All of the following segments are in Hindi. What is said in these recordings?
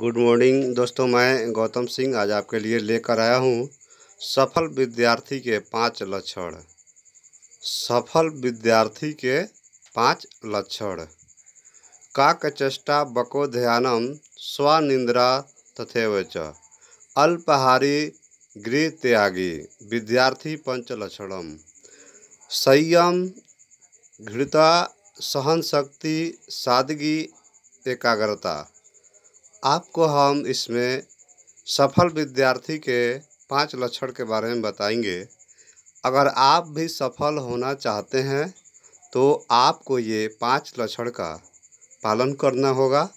गुड मॉर्निंग दोस्तों मैं गौतम सिंह आज आपके लिए लेकर आया हूँ सफल विद्यार्थी के पांच लक्षण सफल विद्यार्थी के पांच लक्षण काक चेष्टा बको ध्यानम स्वनिंद्रा तथेव च अल्पहारी गृह त्यागी विद्यार्थी पंच लक्षणम संयम घृता सहन शक्ति सादगी एकाग्रता आपको हम इसमें सफल विद्यार्थी के पाँच लक्षण के बारे में बताएंगे अगर आप भी सफल होना चाहते हैं तो आपको ये पाँच लक्षण का पालन करना होगा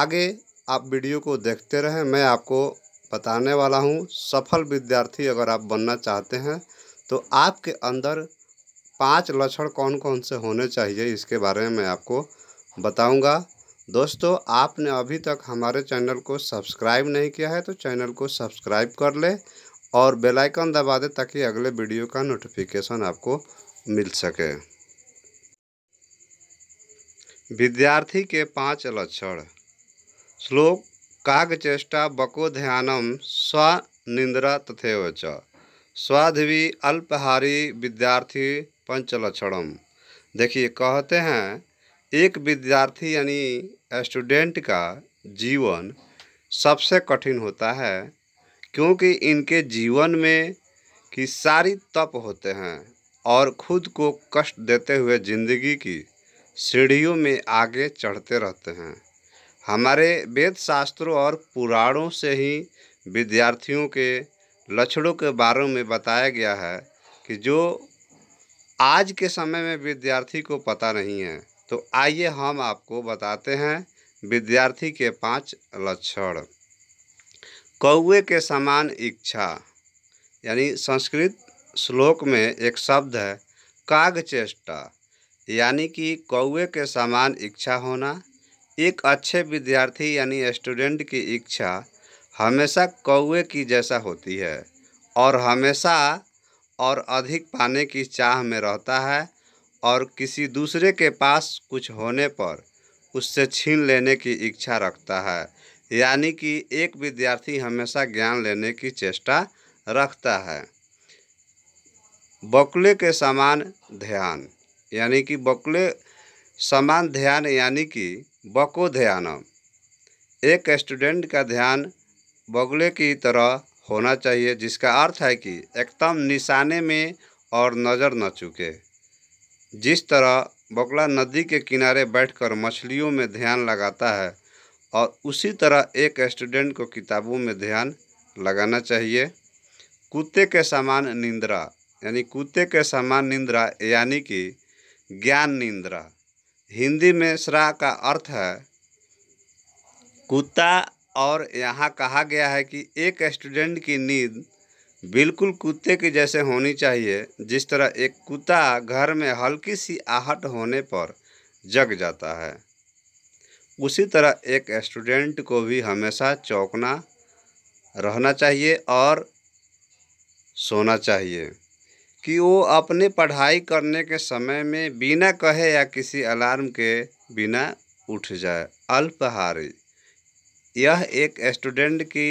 आगे आप वीडियो को देखते रहें मैं आपको बताने वाला हूँ सफल विद्यार्थी अगर आप बनना चाहते हैं तो आपके अंदर पांच लक्षण कौन कौन से होने चाहिए इसके बारे में मैं आपको बताऊंगा दोस्तों आपने अभी तक हमारे चैनल को सब्सक्राइब नहीं किया है तो चैनल को सब्सक्राइब कर ले और बेल आइकन दबा दें ताकि अगले वीडियो का नोटिफिकेशन आपको मिल सके विद्यार्थी के पांच लक्षण श्लोक कागचेष्टा बको ध्यानम स्वनिंद्रा तथे च स्वाधिवी अल्पहारी विद्यार्थी पंचलक्षणम देखिए कहते हैं एक विद्यार्थी यानी स्टूडेंट का जीवन सबसे कठिन होता है क्योंकि इनके जीवन में की सारी तप होते हैं और खुद को कष्ट देते हुए ज़िंदगी की सीढ़ियों में आगे चढ़ते रहते हैं हमारे वेद शास्त्रों और पुराणों से ही विद्यार्थियों के लक्षणों के बारे में बताया गया है कि जो आज के समय में विद्यार्थी को पता नहीं है तो आइए हम आपको बताते हैं विद्यार्थी के पांच लक्षण कौए के समान इच्छा यानी संस्कृत श्लोक में एक शब्द है काग चेष्टा यानी कि कौए के समान इच्छा होना एक अच्छे विद्यार्थी यानी स्टूडेंट की इच्छा हमेशा कौए की जैसा होती है और हमेशा और अधिक पाने की चाह में रहता है और किसी दूसरे के पास कुछ होने पर उससे छीन लेने की इच्छा रखता है यानी कि एक विद्यार्थी हमेशा ज्ञान लेने की चेष्टा रखता है बकुले के समान ध्यान यानी कि बकुले समान ध्यान यानी कि बको ध्यान एक स्टूडेंट का ध्यान बगुले की तरह होना चाहिए जिसका अर्थ है कि एकदम निशाने में और नज़र न चुके जिस तरह बगुला नदी के किनारे बैठकर मछलियों में ध्यान लगाता है और उसी तरह एक स्टूडेंट को किताबों में ध्यान लगाना चाहिए कुत्ते के समान निंद्रा यानी कुत्ते के समान निंद्रा यानी कि ज्ञान निंद्रा हिंदी में श्रा का अर्थ है कुत्ता और यहाँ कहा गया है कि एक स्टूडेंट की नींद बिल्कुल कुत्ते के जैसे होनी चाहिए जिस तरह एक कुत्ता घर में हल्की सी आहट होने पर जग जाता है उसी तरह एक स्टूडेंट को भी हमेशा चौंकना रहना चाहिए और सोना चाहिए कि वो अपने पढ़ाई करने के समय में बिना कहे या किसी अलार्म के बिना उठ जाए अल्पहारी यह एक स्टूडेंट की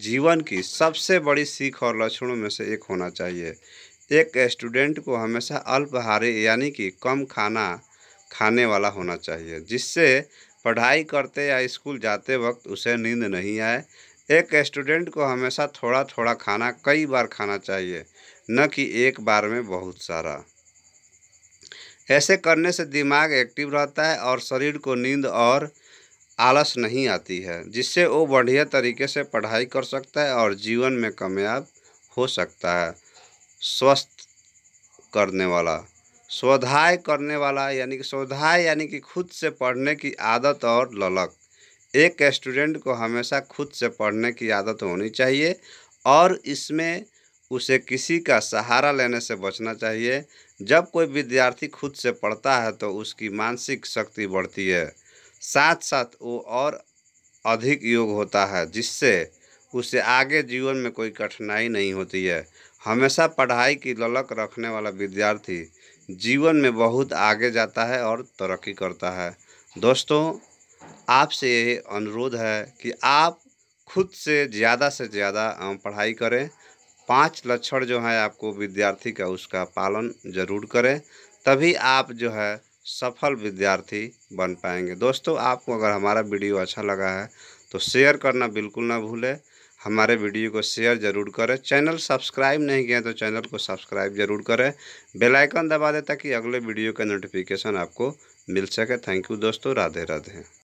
जीवन की सबसे बड़ी सीख और लक्षणों में से एक होना चाहिए एक स्टूडेंट को हमेशा अल्पहारी यानी कि कम खाना खाने वाला होना चाहिए जिससे पढ़ाई करते या स्कूल जाते वक्त उसे नींद नहीं आए एक स्टूडेंट को हमेशा थोड़ा थोड़ा खाना कई बार खाना चाहिए न कि एक बार में बहुत सारा ऐसे करने से दिमाग एक्टिव रहता है और शरीर को नींद और आलस नहीं आती है जिससे वो बढ़िया तरीके से पढ़ाई कर सकता है और जीवन में कामयाब हो सकता है स्वस्थ करने वाला स्वधाय करने वाला यानी कि स्वधाय यानी कि खुद से पढ़ने की आदत और ललक एक स्टूडेंट को हमेशा खुद से पढ़ने की आदत होनी चाहिए और इसमें उसे किसी का सहारा लेने से बचना चाहिए जब कोई विद्यार्थी खुद से पढ़ता है तो उसकी मानसिक शक्ति बढ़ती है साथ साथ वो और अधिक योग होता है जिससे उसे आगे जीवन में कोई कठिनाई नहीं होती है हमेशा पढ़ाई की ललक रखने वाला विद्यार्थी जीवन में बहुत आगे जाता है और तरक्की करता है दोस्तों आपसे यही अनुरोध है कि आप खुद से ज़्यादा से ज़्यादा पढ़ाई करें पांच लक्षण जो है आपको विद्यार्थी का उसका पालन ज़रूर करें तभी आप जो है सफल विद्यार्थी बन पाएंगे दोस्तों आपको अगर हमारा वीडियो अच्छा लगा है तो शेयर करना बिल्कुल ना भूलें हमारे वीडियो को शेयर ज़रूर करें चैनल सब्सक्राइब नहीं किया तो चैनल को सब्सक्राइब ज़रूर करें बेल आइकन दबा दें ताकि अगले वीडियो का नोटिफिकेशन आपको मिल सके थैंक यू दोस्तों राधे राधे